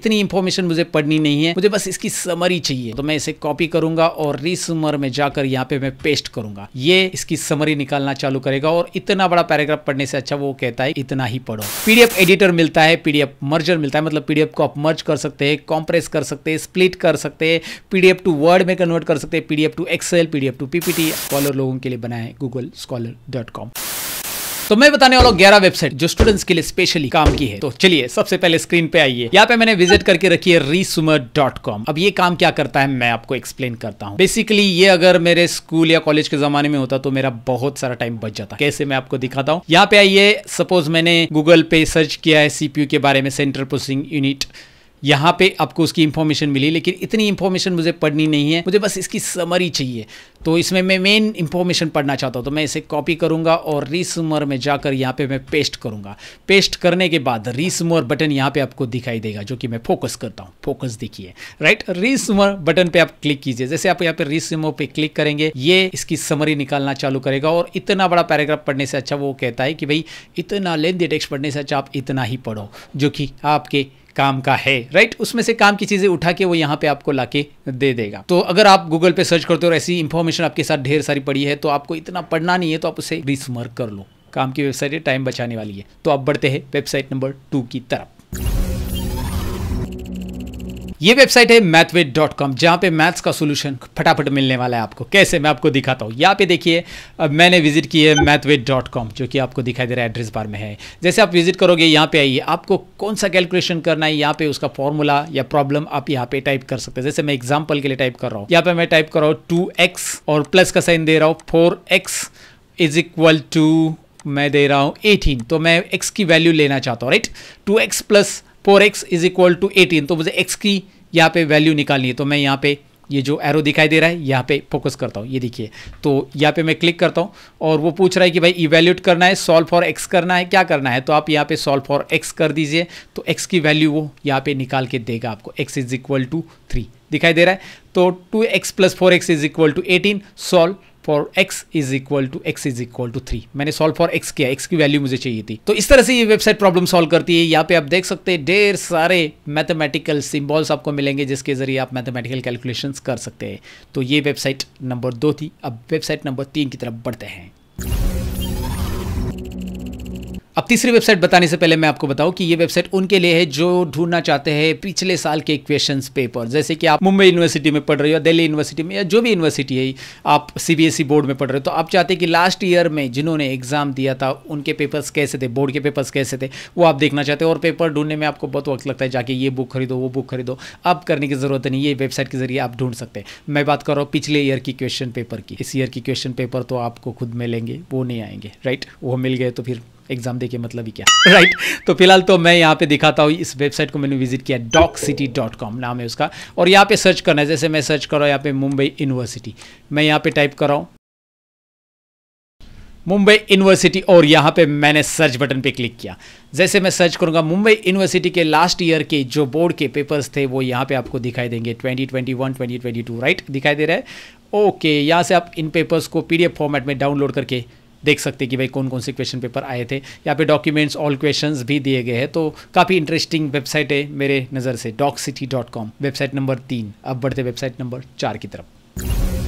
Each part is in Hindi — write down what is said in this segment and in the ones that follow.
इतनी इन्फॉर्मेशन मुझे पढ़नी नहीं है मुझे बस इसकी समरी चाहिए तो मैं इसे कॉपी करूंगा और रिसमर में जाकर यहाँ पे मैं पेस्ट करूंगा ये इसकी समरी निकालना चालू करेगा और इतना बड़ा पैराग्राफ पढ़ने से अच्छा वो कहता है इतना ही पढ़ो पीडीएफ एडिटर मिलता है पीडीएफ मर्जर मिलता है मतलब पीडीएफ को आप मर्ज कर सकते हैं कॉम्प्रेस कर सकते हैं स्प्लिट कर सकते हैं पीडीएफ टू वर्ड में कन्वर्ट कर सकते हैं PDF to Excel PDF to PPT scholar लोगों के लिए बनाए गूगल स्कॉलर डॉट कॉम तो मैं बताने वाला हूँ ग्यारह वेबसाइट जो स्टूडेंट्स के लिए स्पेशली काम की है तो चलिए सबसे पहले स्क्रीन पे आइए यहाँ पे मैंने विजिट करके रखी है रीसुमर डॉट कॉम अब ये काम क्या करता है मैं आपको एक्सप्लेन करता हूँ बेसिकली ये अगर मेरे स्कूल या कॉलेज के जमाने में होता तो मेरा बहुत सारा टाइम बच जाता कैसे मैं आपको दिखाता हूँ यहाँ पे आइए सपोज मैंने गूगल पे सर्च किया है सीपीयू के बारे में सेंट्रल प्रोसेसिंग यूनिट यहाँ पे आपको उसकी इन्फॉर्मेशन मिली लेकिन इतनी इन्फॉर्मेशन मुझे पढ़नी नहीं है मुझे बस इसकी समरी चाहिए तो इसमें मैं मेन इन्फॉर्मेशन पढ़ना चाहता हूँ तो मैं इसे कॉपी करूँगा और रिसमर में जाकर यहाँ पे मैं पेस्ट करूँगा पेस्ट करने के बाद रीसमर बटन यहाँ पे आपको दिखाई देगा जो कि मैं फोकस करता हूँ फोकस देखिए राइट रिसमर बटन पर आप क्लिक कीजिए जैसे आप यहाँ पे रीसमर पे क्लिक करेंगे ये इसकी समरी निकालना चालू करेगा और इतना बड़ा पैराग्राफ पढ़ने से अच्छा वो कहता है कि भाई इतना लेंदी टेक्स्ट पढ़ने से अच्छा आप इतना ही पढ़ो जो कि आपके काम का है राइट उसमें से काम की चीज़ें उठा के वो यहाँ पे आपको लाके दे देगा तो अगर आप गूगल पे सर्च करते हो और ऐसी इन्फॉर्मेशन आपके साथ ढेर सारी पड़ी है तो आपको इतना पढ़ना नहीं है तो आप उसे रिस्मर्क कर लो काम की वेबसाइट टाइम बचाने वाली है तो आप बढ़ते हैं वेबसाइट नंबर टू की तरफ ये वेबसाइट है मैथवेट डॉट कॉम जहाँ पे मैथ्स का सोल्यूशन फटाफट मिलने वाला है आपको कैसे मैं आपको दिखाता हूँ यहाँ पे देखिए अब मैंने विजिट की है डॉट कॉम जो कि आपको दिखाई दे रहा है एड्रेस बार में है जैसे आप विजिट करोगे यहाँ पे आइए आपको कौन सा कैलकुलेशन करना है यहाँ पे उसका फॉर्मूला या प्रॉब्लम आप यहाँ पे टाइप कर सकते हैं जैसे मैं एग्जाम्पल के लिए टाइप कर रहा हूँ यहाँ पे मैं टाइप कर रहा हूँ टू और प्लस का साइन दे रहा हूँ फोर इज इक्वल टू मैं दे रहा हूँ एटीन तो मैं एक्स की वैल्यू लेना चाहता हूँ write two x plus four x is equal to eighteen तो मुझे एक्स की यहाँ पे वैल्यू निकालनी है तो मैं यहाँ पे ये जो एरो दिखाई दे रहा है यहाँ पे फोकस करता हूँ ये देखिए तो यहाँ पे मैं क्लिक करता हूँ और वो पूछ रहा है कि भाई इवेल्यूट करना है सॉल्व फॉर एक्स करना है क्या करना है तो आप यहाँ पे सॉल्व फॉर एक्स कर दीजिए तो एक्स की वैल्यू वो यहाँ पे निकाल के देगा आपको x is equal to three दिखाई दे रहा है तो two x plus four x is equal to eighteen solve for x is equal to x is equal to three मैंने सोल्व फॉर एक्स किया एक्स की वैल्यू मुझे चाहिए थी तो इस तरह से ये वेबसाइट प्रॉब्लम सोल्व करती है यहाँ पे आप देख सकते हैं ढेर सारे मैथमेटिकल सिंबल्स आपको मिलेंगे जिसके जरिए आप मैथमेटिकल कैलकुलेशन कर सकते हैं तो ये वेबसाइट नंबर दो थी अब वेबसाइट नंबर तीन की तरफ बढ़ते हैं अब तीसरी वेबसाइट बताने से पहले मैं आपको बताऊं कि ये वेबसाइट उनके लिए है जो ढूंढना चाहते हैं पिछले साल के क्वेश्चंस पेपर जैसे कि आप मुंबई यूनिवर्सिटी में पढ़ रहे हो या दिल्ली यूनिवर्सिटी में या जो भी यूनिवर्सिटी है आप सीबीएसई बोर्ड e में पढ़ रहे हो तो आप चाहते हैं कि लास्ट ईयर में जिन्होंने एग्जाम दिया था उनके पेपर्स कैसे थे बोर्ड के पेपर्स कैसे थे वो आप देखना चाहते हैं और पेपर ढूंढने में आपको बहुत वक्त लगता है जाके ये बुक खरीदो वो बुक खरीदो अब करने की ज़रूरत नहीं ये वेबसाइट के जरिए आप ढूंढ सकते हैं मैं बात कर रहा हूँ पिछले ईयर की क्वेश्चन पेपर की इस ईयर की क्वेश्चन पेपर तो आपको खुद मिलेंगे वो नहीं आएंगे राइट वो मिल गए तो फिर एग्जाम देके मतलब ही क्या राइट right? तो फिलहाल तो मैं यहाँ पे दिखाता हूँ इस वेबसाइट को मैंने विजिट किया डॉक सिटी डॉट कॉम नाम है उसका और यहाँ पे सर्च करना है जैसे मैं सर्च कर रहा हूँ यहाँ पे मुंबई यूनिवर्सिटी मैं यहाँ पे टाइप कर रहा हूँ मुंबई यूनिवर्सिटी और यहाँ पे मैंने सर्च बटन पे क्लिक किया जैसे मैं सर्च करूँगा मुंबई यूनिवर्सिटी के लास्ट ईयर के जो बोर्ड के पेपर्स थे वो यहाँ पे आपको दिखाई देंगे 2021, 2022 राइट दिखाई दे रहा है ओके यहाँ से आप इन पेपर्स को पीडीएफ फॉर्मेट में डाउनलोड करके देख सकते हैं कि भाई कौन कौन से क्वेश्चन पेपर आए थे यहाँ पे डॉक्यूमेंट्स ऑल क्वेश्चंस भी दिए गए हैं तो काफ़ी इंटरेस्टिंग वेबसाइट है मेरे नज़र से डॉक वेबसाइट नंबर तीन अब बढ़ते वेबसाइट नंबर चार की तरफ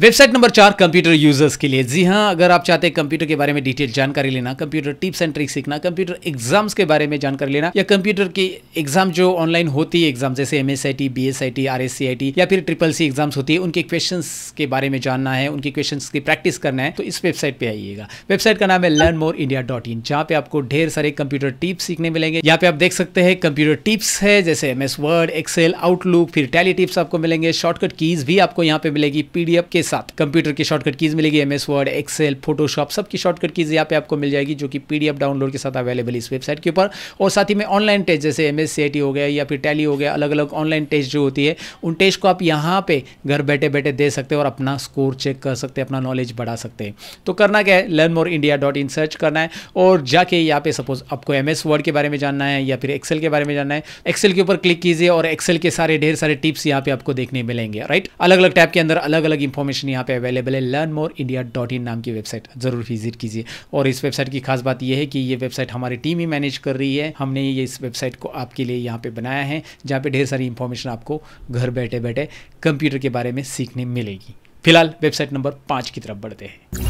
वेबसाइट नंबर चार कंप्यूटर यूजर्स के लिए जी हाँ अगर आप चाहते हैं कंप्यूटर के बारे में डिटेल जानकारी लेना कंप्यूटर टिप्स एंड ट्रिक्स सीखना कंप्यूटर एग्जाम्स के बारे में जानकारी लेना या कंप्यूटर की एग्जाम जो ऑनलाइन होती है एग्जाम जैसे M S I T B S I T R S C I T या फिर ट्रिपल सी एग्जाम्स होती है उनके क्वेश्चन के बारे में जानना है उनके क्वेश्चन की प्रैक्टिस करना है तो इस वेबसाइट पर आइएगा वेबसाइट का नाम है learn more India dot in जहाँ पे आपको ढेर सारे कंप्यूटर टिप्स सीखने मिलेंगे यहाँ पे आप देख सकते हैं कंप्यूटर टिप्स है जैसे M S Word Excel Outlook फिर टैली टिप्स आपको मिलेंगे शॉर्टकट कीज भी आपको यहाँ पे मिलेगी पीडीएफ के साथ कंप्यूटर की शॉर्टकट कीज मिलेगी M S Word Excel Photoshop सबकी शॉर्टकट कीज यहाँ पे आपको मिल जाएगी जो कि पीडीएफ डाउनलोड के साथ अवेलेबल इस वेबसाइट के ऊपर और साथ ही में ऑनलाइन टेस्ट जैसे एम एस हो गया या फिर टैली हो गया अलग अलग ऑनलाइन टेस्ट जो होती है उन टेस्ट को आप यहाँ पे घर बैठे बैठे दे सकते हैं और अपना स्कोर चेक कर सकते हैं अपना नॉलेज बढ़ा सकते हैं तो करना क्या है learn more India dot in search करना है और जाके यहाँ पे सपोज आपको एम एस वर्ड के बारे में जानना है या फिर एक्सेल के बारे में जानना है एक्सेल के ऊपर क्लिक कीजिए और एक्सेल के सारे ढेर सारे टिप्स यहाँ पे आपको देखने मिलेंगे राइट अलग अलग टैप के अंदर अलग अलग इंफॉर्मेशन इन्फॉर्मेशन यहाँ पे अवेलेबल है learn more India dot in नाम की वेबसाइट ज़रूर विजिट कीजिए और इस वेबसाइट की खास बात यह है कि ये वेबसाइट हमारी टीम ही मैनेज कर रही है हमने ये इस वेबसाइट को आपके लिए यहाँ पे बनाया है जहाँ पे ढेर सारी इन्फॉर्मेशन आपको घर बैठे बैठे कंप्यूटर के बारे में सीखने मिलेगी फिलहाल वेबसाइट नंबर पाँच की तरफ बढ़ते हैं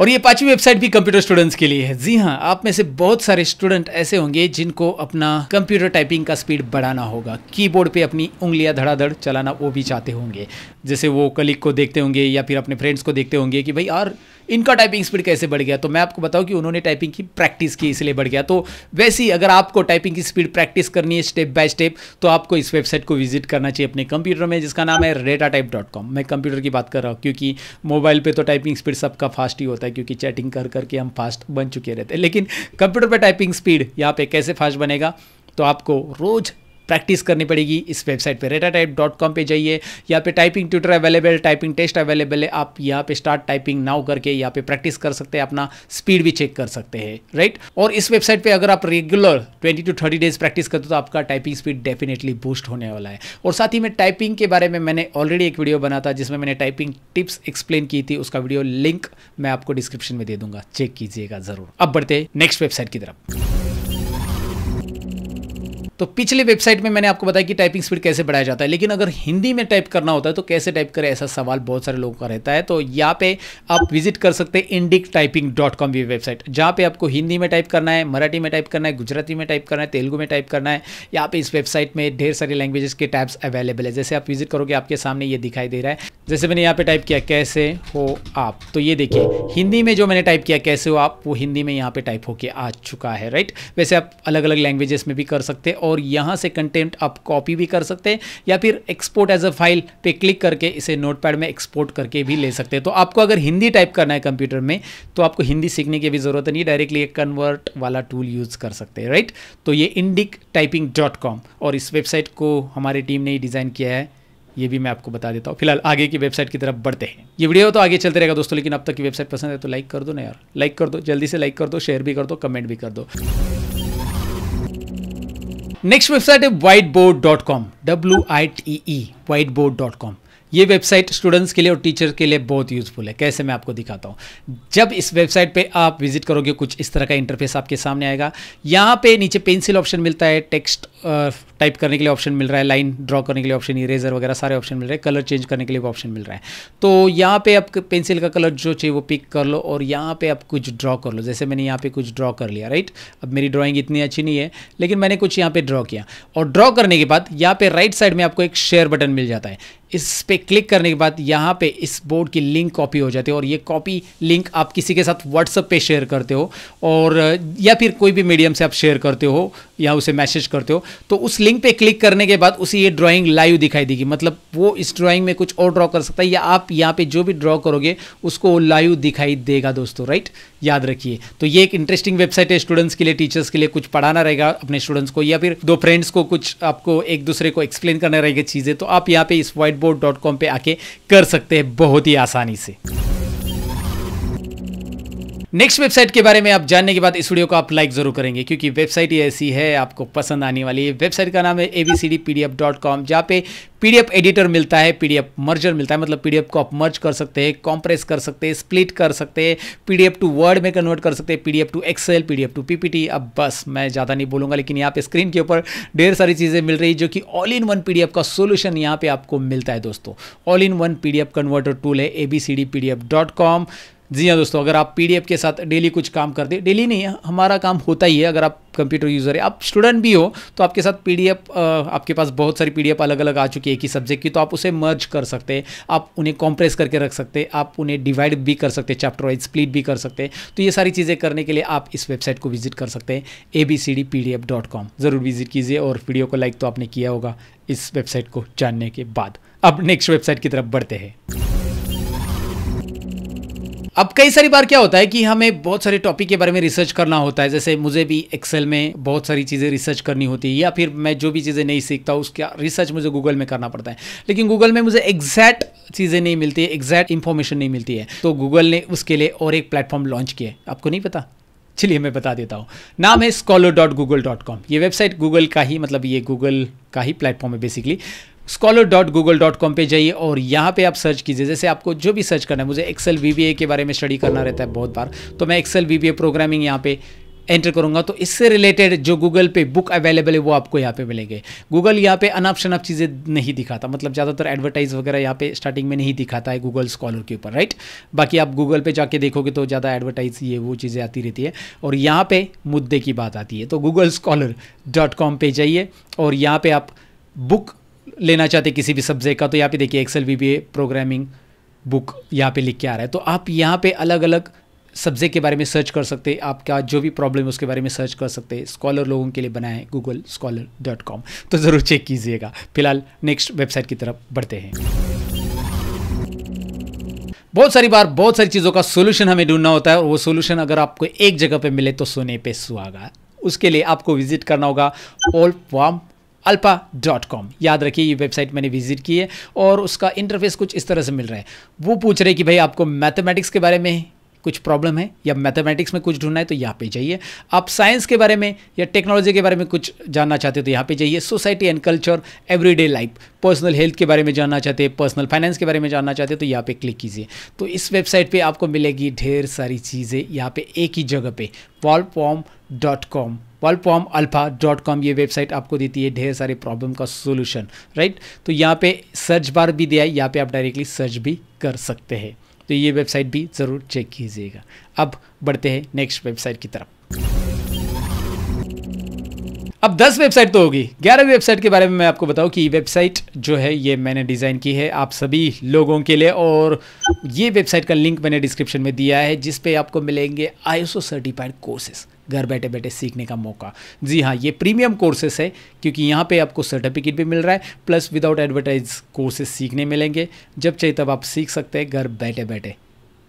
और ये पांचवी वेबसाइट भी कंप्यूटर स्टूडेंट्स के लिए है जी हाँ आप में से बहुत सारे स्टूडेंट ऐसे होंगे जिनको अपना कंप्यूटर टाइपिंग का स्पीड बढ़ाना होगा कीबोर्ड पे अपनी उंगलियां धड़ाधड़ चलाना वो भी चाहते होंगे जैसे वो कलीग को देखते होंगे या फिर अपने फ्रेंड्स को देखते होंगे कि भाई यार इनका टाइपिंग स्पीड कैसे बढ़ गया तो मैं आपको बताऊँ कि उन्होंने टाइपिंग की प्रैक्टिस की इसलिए बढ़ गया तो वैसे ही अगर आपको टाइपिंग की स्पीड प्रैक्टिस करनी है स्टेप बाय स्टेप तो आपको इस वेबसाइट को विजिट करना चाहिए अपने कंप्यूटर में जिसका नाम है रेटा मैं कंप्यूटर की बात कर रहा हूँ क्योंकि मोबाइल पर तो टाइपिंग स्पीड सबका फास्ट ही होता है है क्योंकि चैटिंग कर करके हम फास्ट बन चुके रहते हैं लेकिन कंप्यूटर पर टाइपिंग स्पीड यहाँ पे कैसे फास्ट बनेगा तो आपको रोज़ प्रैक्टिस करनी पड़ेगी इस वेबसाइट पे रेटा टाइप डॉट कॉम पर जाइए यहाँ पे typing tutor available typing test available है आप यहाँ पे स्टार्ट टाइपिंग नाउ करके यहाँ पे प्रैक्टिस कर सकते हैं अपना स्पीड भी चेक कर सकते हैं राइट और इस वेबसाइट पे अगर आप रेगुलर 20 टू 30 डेज प्रैक्टिस करते हो तो आपका टाइपिंग स्पीड डेफिनेटली बूस्ट होने वाला है और साथ ही में टाइपिंग के बारे में मैंने ऑलरेडी एक वीडियो बना था जिसमें मैंने टाइपिंग टिप्स एक्सप्लेन की थी उसका वीडियो लिंक मैं आपको डिस्क्रिप्शन में दे दूंगा चेक कीजिएगा जरूर अब बढ़ते नेक्स्ट वेबसाइट की तरफ तो पिछले वेबसाइट में मैंने आपको बताया कि टाइपिंग स्पीड कैसे बढ़ाया जाता है लेकिन अगर हिंदी में टाइप करना होता है तो कैसे टाइप करें ऐसा सवाल बहुत सारे लोगों का रहता है तो यहाँ पे आप विजिट कर सकते हैं indic typing dot com website जहाँ पे आपको हिंदी में टाइप करना है मराठी में टाइप करना है गुजराती में टाइप करना है तेलुगु में टाइप करना है यहाँ पे इस वेबसाइट में ढेर सारी लैंग्वेजेस के टैब्स अवेलेबल है जैसे आप विजिट करोगे आपके सामने ये दिखाई दे रहा है जैसे मैंने यहाँ पे टाइप किया कैसे हो आप तो ये देखिए हिंदी में जो मैंने टाइप किया कैसे हो आप वो हिंदी में यहाँ पे टाइप होके आ चुका है राइट वैसे आप अलग अलग लैंग्वेजेस में भी कर सकते हैं और यहाँ से कंटेंट आप कॉपी भी कर सकते हैं या फिर एक्सपोर्ट एज अ फाइल पे क्लिक करके इसे नोटपैड में एक्सपोर्ट करके भी ले सकते हैं तो आपको अगर हिंदी टाइप करना है कंप्यूटर में तो आपको हिंदी सीखने की भी ज़रूरत नहीं डायरेक्टली एक कन्वर्ट वाला टूल यूज़ कर सकते हैं राइट तो ये इंडिक टाइपिंग डॉट कॉम और इस वेबसाइट को हमारी टीम ने ही डिज़ाइन किया है ये भी मैं आपको बता देता हूँ फिलहाल आगे की वेबसाइट की तरफ बढ़ते हैं ये वीडियो तो आगे चलते रहेगा दोस्तों लेकिन अब तक की वेबसाइट पसंद है तो लाइक कर दो ना यार लाइक कर दो जल्दी से लाइक कर दो शेयर भी कर दो कमेंट भी कर दो Next website is whiteboard.com. W I T E, whiteboard.com. ये वेबसाइट स्टूडेंट्स के लिए और टीचर के लिए बहुत यूज़फुल है कैसे मैं आपको दिखाता हूँ जब इस वेबसाइट पे आप विजिट करोगे कुछ इस तरह का इंटरफेस आपके सामने आएगा यहाँ पे नीचे पेंसिल ऑप्शन मिलता है टेक्स्ट टाइप करने के लिए ऑप्शन मिल रहा है लाइन ड्रॉ करने के लिए ऑप्शन इरेजर वगैरह सारे ऑप्शन मिल रहे हैं कलर चेंज करने के लिए भी ऑप्शन मिल रहा है तो यहाँ पे आप पेंसिल का कलर जो चाहिए वो पिक कर लो और यहाँ पे आप कुछ ड्रॉ कर लो जैसे मैंने यहाँ पे कुछ ड्रॉ कर लिया राइट अब मेरी ड्रॉइंग इतनी अच्छी नहीं है लेकिन मैंने कुछ यहाँ पे ड्रॉ किया और ड्रॉ करने के बाद यहाँ पे राइट साइड में आपको एक शेयर बटन मिल जाता है इस पर क्लिक करने के बाद यहाँ पे इस बोर्ड की लिंक कॉपी हो जाती है और ये कॉपी लिंक आप किसी के साथ व्हाट्सअप पे शेयर करते हो और या फिर कोई भी मीडियम से आप शेयर करते हो या उसे मैसेज करते हो तो उस लिंक पे क्लिक करने के बाद उसे ये ड्राइंग लाइव दिखाई देगी मतलब वो इस ड्राइंग में कुछ और ड्रॉ कर सकता है या आप यहाँ पर जो भी ड्रॉ करोगे उसको लाइव दिखाई देगा दोस्तों राइट याद रखिए तो ये एक इंटरेस्टिंग वेबसाइट है स्टूडेंट्स के लिए टीचर्स के लिए कुछ पढ़ाना रहेगा अपने स्टूडेंट्स को या फिर दो फ्रेंड्स को कुछ आपको एक दूसरे को एक्सप्लेन करना रहेगा चीज़ें तो आप यहाँ पर इस वाइट बोर्ड डॉट कॉम पर आके कर सकते हैं बहुत ही आसानी से नेक्स्ट वेबसाइट के बारे में आप जानने के बाद इस वीडियो को आप लाइक जरूर करेंगे क्योंकि वेबसाइट ही ऐसी है आपको पसंद आने वाली है वेबसाइट का नाम है A B C D P D F dot com जहाँ पे पी डी एफ एडिटर मिलता है पी डी एफ मर्जर मिलता है मतलब पी डी एफ को आप मर्ज कर सकते हैं कॉम्प्रेस कर सकते हैं स्प्लिट कर सकते हैं P D F to Word में कन्वर्ट कर सकते हैं P D F to Excel P D F to P P T अब बस मैं ज़्यादा नहीं बोलूँगा लेकिन यहाँ पे स्क्रीन के ऊपर ढेर सारी चीज़ें मिल रही जो कि all in one P D F का सोल्यूशन यहाँ पे आपको मिलता है दोस्तों all in one P D F converter tool है A B C D P D F dot com जी हाँ दोस्तों अगर आप पी के साथ डेली कुछ काम कर दे डेली नहीं हमारा काम होता ही है अगर आप कंप्यूटर यूज़र है आप स्टूडेंट भी हो तो आपके साथ पी आपके पास बहुत सारी पी अलग अलग आ चुकी है एक ही सब्जेक्ट की तो आप उसे मर्ज कर सकते हैं आप उन्हें कॉम्प्रेस करके रख सकते हैं आप उन्हें डिवाइड भी कर सकते हैं चैप्टर वाइज स्प्लिट भी कर सकते हैं तो ये सारी चीज़ें करने के लिए आप इस वेबसाइट को विजिट कर सकते हैं A B C D P D F dot com ज़रूर विजिट कीजिए और वीडियो को लाइक तो आपने किया होगा इस वेबसाइट को जानने के बाद अब नेक्स्ट वेबसाइट की तरफ बढ़ते हैं अब कई सारी बार क्या होता है कि हमें बहुत सारे टॉपिक के बारे में रिसर्च करना होता है जैसे मुझे भी एक्सेल में बहुत सारी चीज़ें रिसर्च करनी होती है या फिर मैं जो भी चीज़ें नहीं सीखता उसका रिसर्च मुझे गूगल में करना पड़ता है लेकिन गूगल में मुझे एग्जैक्ट चीज़ें नहीं मिलती एग्जैक्ट इन्फॉर्मेशन नहीं मिलती है तो गूगल ने उसके लिए और एक प्लेटफॉर्म लॉन्च किया है आपको नहीं पता चलिए मैं बता देता हूँ नाम है scholar dot Google dot com ये वेबसाइट गूगल का ही मतलब ये गूगल का ही प्लेटफॉर्म है basically scholar dot Google dot com पर जाइए और यहाँ पे आप सर्च कीजिए जैसे आपको जो भी सर्च करना है मुझे एक्सेल वी के बारे में स्टडी करना रहता है बहुत बार तो मैं एक्सेल वी प्रोग्रामिंग यहाँ पे एंटर करूंगा तो इससे रिलेटेड जो गूगल पे बुक अवेलेबल है वो आपको यहाँ पे मिलेंगे गूगल यहाँ पे अनाप शनाप चीज़ें नहीं दिखाता मतलब ज़्यादातर एडवर्टाइज वगैरह यहाँ पे स्टार्टिंग में नहीं दिखाता है गूगल स्कॉलर के ऊपर राइट बाकी आप गूगल पे जाके देखोगे तो ज़्यादा एडवर्टाइज ये वो चीज़ें आती रहती है और यहाँ पर मुद्दे की बात आती है तो गूगल स्कॉलर डॉट कॉम पर जाइए और यहाँ पर आप बुक लेना चाहते किसी भी सब्जेक्ट का तो यहाँ पे देखिए एक्सेल वी प्रोग्रामिंग बुक यहाँ पे लिख के आ रहा है तो आप यहाँ पे अलग अलग सब्जेक्ट के बारे में सर्च कर सकते हैं आपका जो भी प्रॉब्लम है उसके बारे में सर्च कर सकते हैं स्कॉलर लोगों के लिए बनाए गूगल स्कॉलर डॉट कॉम तो ज़रूर चेक कीजिएगा फिलहाल नेक्स्ट वेबसाइट की तरफ बढ़ते हैं बहुत सारी बार बहुत सारी चीज़ों का सोल्यूशन हमें ढूंढना होता है और वो सोल्यूशन अगर आपको एक जगह पे मिले तो सोने पे सुहागा उसके लिए आपको विजिट करना होगा Wolfram Alpha dot com याद रखिए ये वेबसाइट मैंने विजिट की है और उसका इंटरफेस कुछ इस तरह से मिल रहा है वो पूछ रहे कि भाई आपको मैथमेटिक्स के बारे में कुछ प्रॉब्लम है या मैथमेटिक्स में कुछ ढूंढना है तो यहाँ पे जाइए आप साइंस के बारे में या टेक्नोलॉजी के बारे में कुछ जानना चाहते हो तो यहाँ पे जाइए society and culture everyday life personal health के बारे में जानना चाहते हैं पर्सनल फाइनेंस के बारे में जानना चाहते हैं तो यहाँ पे क्लिक कीजिए तो इस वेबसाइट पे आपको मिलेगी ढेर सारी चीज़ें यहाँ पे एक ही जगह पे वॉल डॉट कॉम कॉलपॉम अल्फा डॉट कॉम ये वेबसाइट आपको देती है ढेर सारे प्रॉब्लम का सोल्यूशन राइट तो यहाँ पे सर्च बार भी दिया है यहाँ पे आप डायरेक्टली सर्च भी कर सकते हैं तो ये वेबसाइट भी ज़रूर चेक कीजिएगा अब बढ़ते हैं नेक्स्ट वेबसाइट की तरफ अब 10 वेबसाइट तो होगी 11 वेबसाइट के बारे में मैं आपको बताऊं कि वेबसाइट जो है ये मैंने डिज़ाइन की है आप सभी लोगों के लिए और ये वेबसाइट का लिंक मैंने डिस्क्रिप्शन में दिया है जिस पे आपको मिलेंगे आईएसओ सर्टिफाइड कोर्सेस घर बैठे बैठे सीखने का मौका जी हाँ ये प्रीमियम कोर्सेस है क्योंकि यहाँ पे आपको सर्टिफिकेट भी मिल रहा है प्लस विदाउट एडवर्टाइज कोर्सेज सीखने मिलेंगे जब चाहिए तब आप सीख सकते हैं घर बैठे बैठे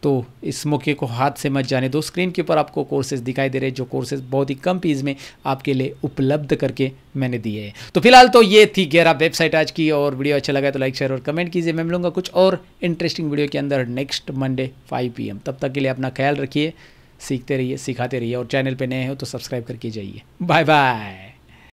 तो इस मौके को हाथ से मत जाने दो स्क्रीन के ऊपर आपको कोर्सेज दिखाई दे रहे हैं जो कोर्सेज बहुत ही कम फीस में आपके लिए उपलब्ध करके मैंने दिए हैं तो फिलहाल तो ये थी गहरा वेबसाइट आज की और वीडियो अच्छा लगा तो लाइक शेयर और कमेंट कीजिए मैं मिलूंगा कुछ और इंटरेस्टिंग वीडियो के अंदर नेक्स्ट मंडे फाइव पी तब तक के लिए अपना ख्याल रखिए सीखते रहिए सिखाते रहिए और चैनल पर नए हो तो सब्सक्राइब करके जाइए बाय बाय